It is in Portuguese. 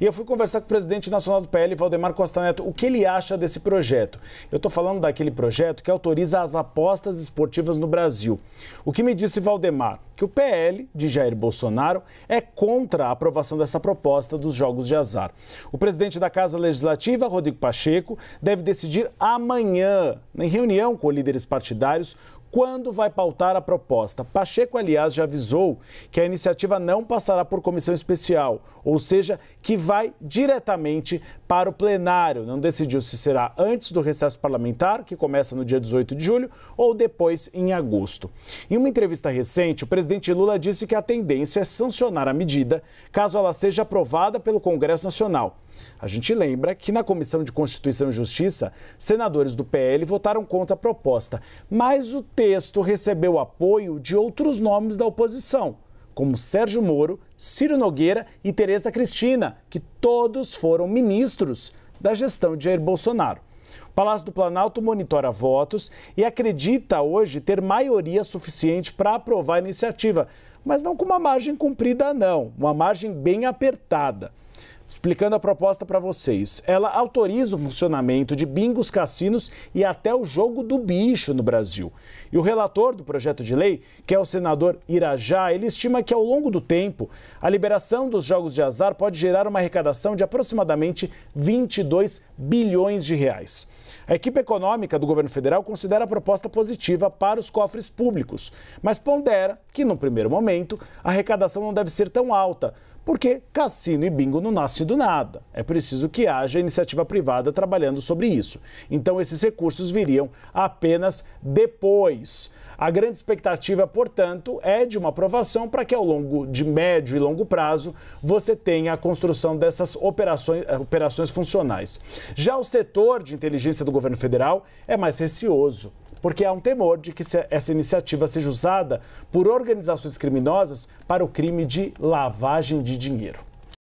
E eu fui conversar com o presidente nacional do PL, Valdemar Costa Neto, o que ele acha desse projeto. Eu estou falando daquele projeto que autoriza as apostas esportivas no Brasil. O que me disse Valdemar? Que o PL, de Jair Bolsonaro, é contra a aprovação dessa proposta dos jogos de azar. O presidente da Casa Legislativa, Rodrigo Pacheco, deve decidir amanhã, em reunião com líderes partidários, quando vai pautar a proposta. Pacheco, aliás, já avisou que a iniciativa não passará por comissão especial, ou seja, que vai diretamente para o plenário. Não decidiu se será antes do recesso parlamentar, que começa no dia 18 de julho, ou depois em agosto. Em uma entrevista recente, o presidente Lula disse que a tendência é sancionar a medida caso ela seja aprovada pelo Congresso Nacional. A gente lembra que na Comissão de Constituição e Justiça, senadores do PL votaram contra a proposta, mas o texto recebeu apoio de outros nomes da oposição, como Sérgio Moro, Ciro Nogueira e Tereza Cristina, que todos foram ministros da gestão de Jair Bolsonaro. O Palácio do Planalto monitora votos e acredita hoje ter maioria suficiente para aprovar a iniciativa, mas não com uma margem comprida, não, uma margem bem apertada. Explicando a proposta para vocês, ela autoriza o funcionamento de bingos, cassinos e até o jogo do bicho no Brasil. E o relator do projeto de lei, que é o senador Irajá, ele estima que ao longo do tempo, a liberação dos jogos de azar pode gerar uma arrecadação de aproximadamente 22 bilhões de reais. A equipe econômica do governo federal considera a proposta positiva para os cofres públicos, mas pondera que, no primeiro momento, a arrecadação não deve ser tão alta, porque cassino e bingo não nasce do nada. É preciso que haja iniciativa privada trabalhando sobre isso. Então esses recursos viriam apenas depois. A grande expectativa, portanto, é de uma aprovação para que ao longo de médio e longo prazo você tenha a construção dessas operações, eh, operações funcionais. Já o setor de inteligência do governo federal é mais receoso porque há um temor de que essa iniciativa seja usada por organizações criminosas para o crime de lavagem de dinheiro.